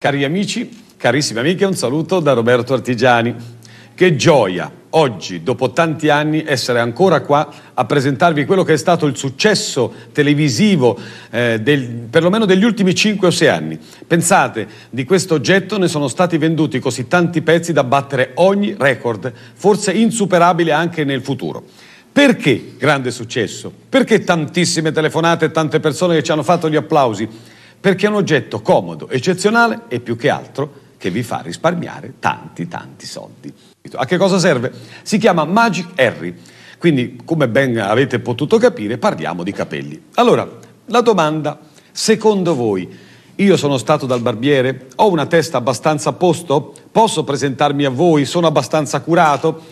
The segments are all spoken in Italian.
Cari amici, carissime amiche, un saluto da Roberto Artigiani. Che gioia oggi, dopo tanti anni, essere ancora qua a presentarvi quello che è stato il successo televisivo eh, del, perlomeno degli ultimi 5 o 6 anni. Pensate, di questo oggetto ne sono stati venduti così tanti pezzi da battere ogni record, forse insuperabile anche nel futuro. Perché grande successo? Perché tantissime telefonate e tante persone che ci hanno fatto gli applausi? perché è un oggetto comodo, eccezionale e più che altro che vi fa risparmiare tanti tanti soldi. A che cosa serve? Si chiama Magic Harry, quindi come ben avete potuto capire parliamo di capelli. Allora, la domanda, secondo voi, io sono stato dal barbiere, ho una testa abbastanza a posto, posso presentarmi a voi, sono abbastanza curato?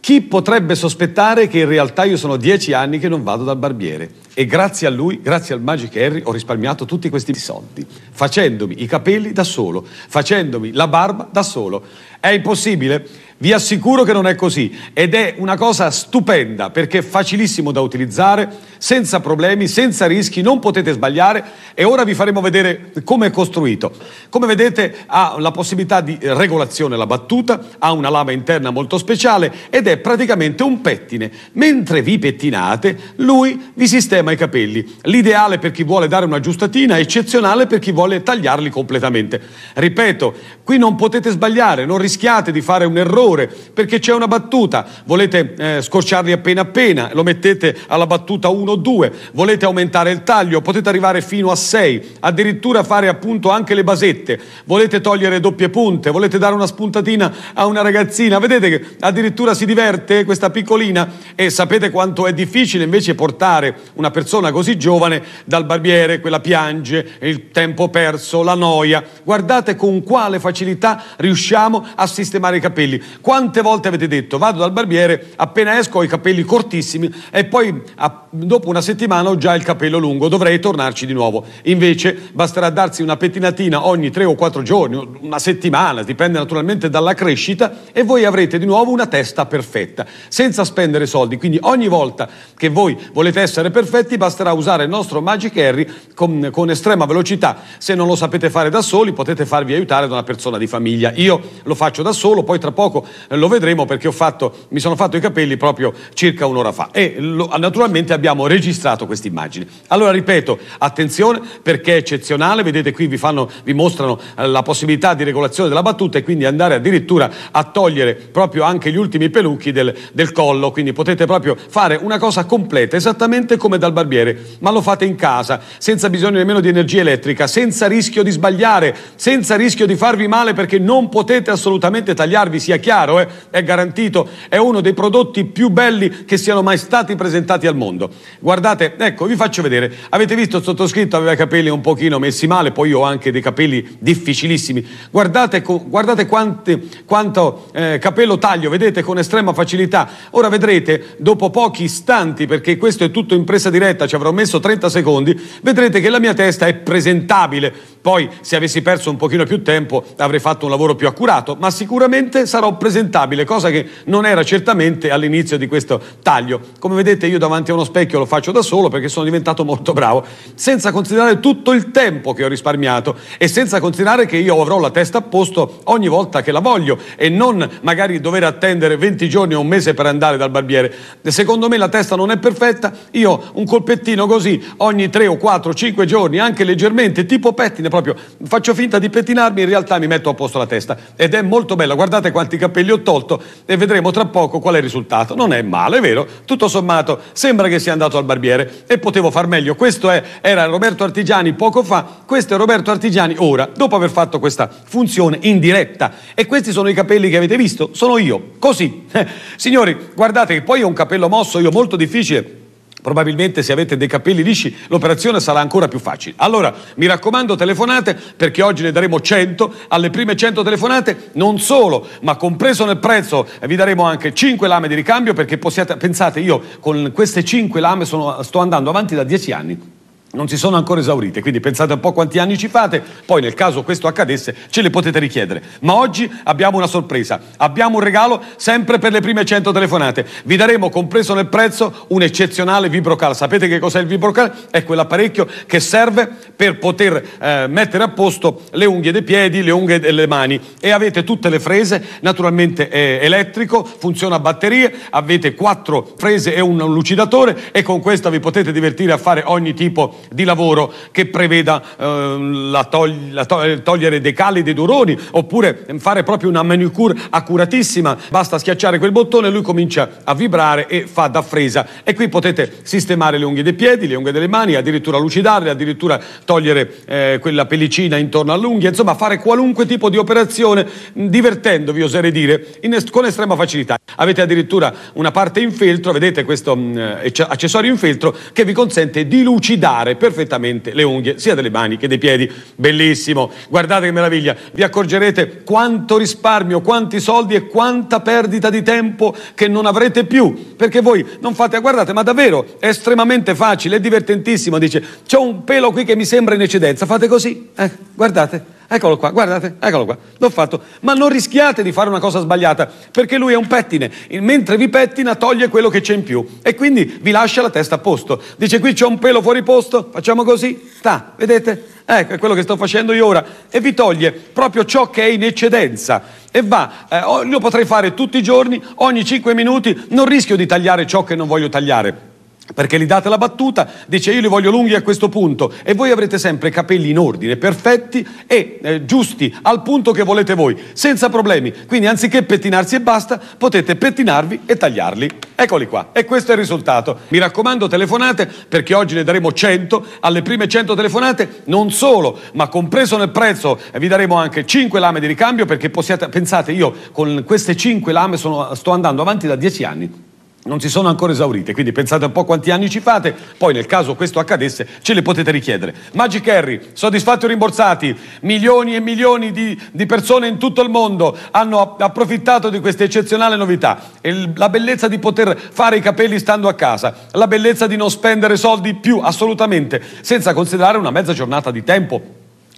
Chi potrebbe sospettare che in realtà io sono dieci anni che non vado dal barbiere e grazie a lui, grazie al Magic Harry, ho risparmiato tutti questi soldi, facendomi i capelli da solo, facendomi la barba da solo. È impossibile? Vi assicuro che non è così ed è una cosa stupenda perché è facilissimo da utilizzare, senza problemi, senza rischi, non potete sbagliare e ora vi faremo vedere come è costruito. Come vedete ha la possibilità di regolazione la battuta, ha una lama interna molto speciale ed è praticamente un pettine. Mentre vi pettinate lui vi sistema i capelli. L'ideale per chi vuole dare una giustatina, eccezionale per chi vuole tagliarli completamente. Ripeto, qui non potete sbagliare, non rischiate di fare un errore calore, perché c'è una battuta, volete eh, scorciarli appena appena, lo mettete alla battuta 1-2, volete aumentare il taglio, potete arrivare fino a 6, addirittura fare appunto anche le basette, volete togliere doppie punte, volete dare una spuntatina a una ragazzina, vedete che addirittura si diverte questa piccolina e sapete quanto è difficile invece portare una persona così giovane dal barbiere, quella piange, il tempo perso, la noia, guardate con quale facilità riusciamo a sistemare i capelli, quante volte avete detto vado dal barbiere, appena esco ho i capelli cortissimi e poi a, dopo una settimana ho già il capello lungo, dovrei tornarci di nuovo. Invece basterà darsi una pettinatina ogni tre o quattro giorni, una settimana, dipende naturalmente dalla crescita e voi avrete di nuovo una testa perfetta, senza spendere soldi. Quindi ogni volta che voi volete essere perfetti basterà usare il nostro Magic Harry con, con estrema velocità. Se non lo sapete fare da soli potete farvi aiutare da una persona di famiglia. Io lo faccio da solo, poi tra poco lo vedremo perché fatto, mi sono fatto i capelli proprio circa un'ora fa e lo, naturalmente abbiamo registrato questa immagine. Allora ripeto, attenzione perché è eccezionale, vedete qui vi, fanno, vi mostrano eh, la possibilità di regolazione della battuta e quindi andare addirittura a togliere proprio anche gli ultimi pelucchi del, del collo, quindi potete proprio fare una cosa completa, esattamente come dal barbiere, ma lo fate in casa, senza bisogno nemmeno di energia elettrica, senza rischio di sbagliare, senza rischio di farvi male perché non potete assolutamente tagliarvi, sia chiaro chiaro, eh? è garantito, è uno dei prodotti più belli che siano mai stati presentati al mondo. Guardate, ecco, vi faccio vedere. Avete visto il sottoscritto aveva i capelli un pochino messi male, poi io ho anche dei capelli difficilissimi. Guardate, guardate quante, quanto eh, capello taglio, vedete con estrema facilità. Ora vedrete, dopo pochi istanti, perché questo è tutto in presa diretta, ci avrò messo 30 secondi, vedrete che la mia testa è presentabile poi se avessi perso un pochino più tempo avrei fatto un lavoro più accurato, ma sicuramente sarò presentabile, cosa che non era certamente all'inizio di questo taglio. Come vedete io davanti a uno specchio lo faccio da solo perché sono diventato molto bravo, senza considerare tutto il tempo che ho risparmiato e senza considerare che io avrò la testa a posto ogni volta che la voglio e non magari dover attendere 20 giorni o un mese per andare dal barbiere. Secondo me la testa non è perfetta, io un colpettino così ogni 3 o 4 o 5 giorni, anche leggermente, tipo pettine, proprio faccio finta di pettinarmi, in realtà mi metto a posto la testa ed è molto bella. Guardate quanti capelli ho tolto e vedremo tra poco qual è il risultato. Non è male, è vero? Tutto sommato sembra che sia andato al barbiere e potevo far meglio. Questo è, era Roberto Artigiani poco fa, questo è Roberto Artigiani ora, dopo aver fatto questa funzione in diretta. E questi sono i capelli che avete visto, sono io, così. Signori, guardate che poi ho un capello mosso, io molto difficile Probabilmente se avete dei capelli lisci l'operazione sarà ancora più facile. Allora mi raccomando telefonate perché oggi ne daremo 100, alle prime 100 telefonate non solo, ma compreso nel prezzo vi daremo anche 5 lame di ricambio perché possiate, pensate io con queste 5 lame sono, sto andando avanti da 10 anni non si sono ancora esaurite, quindi pensate un po' quanti anni ci fate, poi nel caso questo accadesse ce le potete richiedere. Ma oggi abbiamo una sorpresa, abbiamo un regalo sempre per le prime 100 telefonate. Vi daremo compreso nel prezzo un eccezionale vibrocal. Sapete che cos'è il vibrocal? È quell'apparecchio che serve per poter eh, mettere a posto le unghie dei piedi, le unghie delle mani e avete tutte le frese, naturalmente è elettrico, funziona a batterie, avete quattro frese e un lucidatore e con questa vi potete divertire a fare ogni tipo di di lavoro che preveda eh, la tog- la to- eh, togliere dei cali, dei duroni, oppure fare proprio una manicure accuratissima. Basta schiacciare quel bottone, lui comincia a vibrare e fa da fresa. E qui potete sistemare le unghie dei piedi, le unghie delle mani, addirittura lucidarle, addirittura togliere eh, quella pellicina intorno all'unghia, insomma fare qualunque tipo di operazione divertendovi, oserei dire, est- con estrema facilità. Avete addirittura una parte in feltro, vedete questo mh, accessorio in feltro che vi consente di lucidare fare perfettamente le unghie sia delle mani che dei piedi. Bellissimo, guardate che meraviglia, vi accorgerete quanto risparmio, quanti soldi e quanta perdita di tempo che non avrete più, perché voi non fate a guardate, ma davvero è estremamente facile, è divertentissimo, dice, c'è un pelo qui che mi sembra in eccedenza, fate così, eh, guardate Eccolo qua, guardate, eccolo qua, l'ho fatto. Ma non rischiate di fare una cosa sbagliata, perché lui è un pettine. Mentre vi pettina toglie quello che c'è in più e quindi vi lascia la testa a posto. Dice qui c'è un pelo fuori posto, facciamo così, sta, vedete? Ecco, è quello che sto facendo io ora. E vi toglie proprio ciò che è in eccedenza. E va, eh, lo potrei fare tutti i giorni, ogni 5 minuti, non rischio di tagliare ciò che non voglio tagliare. Perché gli date la battuta, dice io li voglio lunghi a questo punto e voi avrete sempre capelli in ordine, perfetti e eh, giusti al punto che volete voi, senza problemi. Quindi anziché pettinarsi e basta, potete pettinarvi e tagliarli. Eccoli qua, e questo è il risultato. Mi raccomando, telefonate perché oggi ne daremo 100. Alle prime 100 telefonate, non solo, ma compreso nel prezzo, eh, vi daremo anche 5 lame di ricambio perché possiate, pensate, io con queste 5 lame sono, sto andando avanti da 10 anni non si sono ancora esaurite, quindi pensate un po' quanti anni ci fate, poi nel caso questo accadesse ce le potete richiedere. Magic Harry, soddisfatti o rimborsati, milioni e milioni di, di persone in tutto il mondo hanno approfittato di questa eccezionale novità, il, la bellezza di poter fare i capelli stando a casa, la bellezza di non spendere soldi più assolutamente, senza considerare una mezza giornata di tempo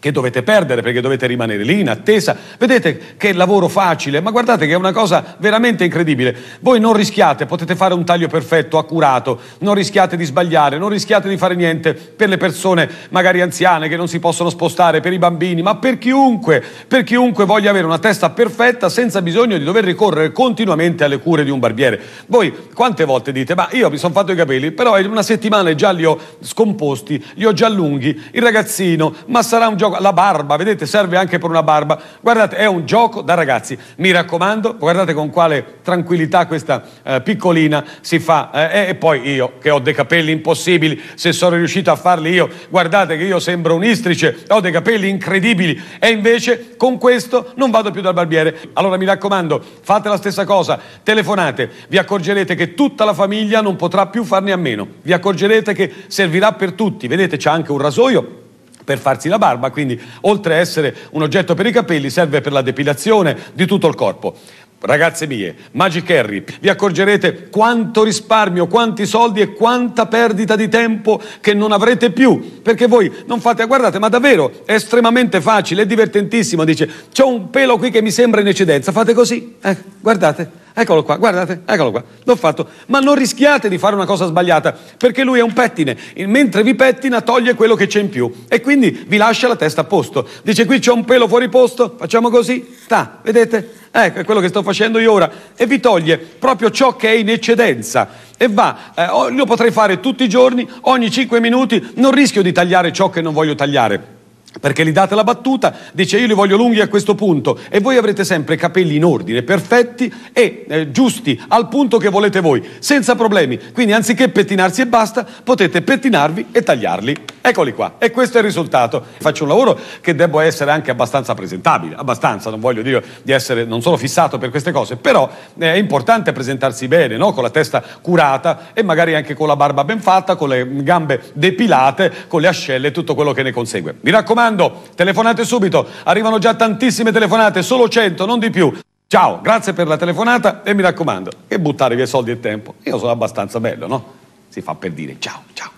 che dovete perdere perché dovete rimanere lì in attesa. Vedete che lavoro facile, ma guardate che è una cosa veramente incredibile. Voi non rischiate, potete fare un taglio perfetto, accurato, non rischiate di sbagliare, non rischiate di fare niente per le persone magari anziane che non si possono spostare, per i bambini, ma per chiunque, per chiunque voglia avere una testa perfetta senza bisogno di dover ricorrere continuamente alle cure di un barbiere. Voi quante volte dite, ma io mi sono fatto i capelli, però in una settimana già li ho scomposti, li ho già lunghi, il ragazzino, ma sarà un gioco gioco, la barba, vedete, serve anche per una barba. Guardate, è un gioco da ragazzi. Mi raccomando, guardate con quale tranquillità questa eh, piccolina si fa. Eh, e poi io, che ho dei capelli impossibili, se sono riuscito a farli io, guardate che io sembro un istrice, ho dei capelli incredibili e invece con questo non vado più dal barbiere. Allora mi raccomando, fate la stessa cosa, telefonate, vi accorgerete che tutta la famiglia non potrà più farne a meno. Vi accorgerete che servirà per tutti. Vedete, c'è anche un rasoio per farsi la barba, quindi oltre a essere un oggetto per i capelli serve per la depilazione di tutto il corpo. Ragazze mie, Magic Harry, vi accorgerete quanto risparmio, quanti soldi e quanta perdita di tempo che non avrete più, perché voi non fate, guardate, ma davvero è estremamente facile, è divertentissimo, dice, c'è un pelo qui che mi sembra in eccedenza, fate così, eh, guardate eccolo qua, guardate, eccolo qua, l'ho fatto. Ma non rischiate di fare una cosa sbagliata, perché lui è un pettine, mentre vi pettina toglie quello che c'è in più e quindi vi lascia la testa a posto. Dice qui c'è un pelo fuori posto, facciamo così, sta, vedete? Ecco, è quello che sto facendo io ora. E vi toglie proprio ciò che è in eccedenza. E va, eh, lo potrei fare tutti i giorni, ogni 5 minuti, non rischio di tagliare ciò che non voglio tagliare. Perché gli date la battuta, dice io li voglio lunghi a questo punto e voi avrete sempre i capelli in ordine, perfetti e eh, giusti al punto che volete voi, senza problemi. Quindi anziché pettinarsi e basta, potete pettinarvi e tagliarli. Eccoli qua. E questo è il risultato. Faccio un lavoro che debbo essere anche abbastanza presentabile, abbastanza, non voglio dire di essere, non sono fissato per queste cose, però eh, è importante presentarsi bene, no? con la testa curata e magari anche con la barba ben fatta, con le gambe depilate, con le ascelle e tutto quello che ne consegue. Mi raccomando raccomando, telefonate subito, arrivano già tantissime telefonate, solo 100, non di più. Ciao, grazie per la telefonata e mi raccomando, che buttare via soldi e tempo. Io sono abbastanza bello, no? Si fa per dire ciao, ciao.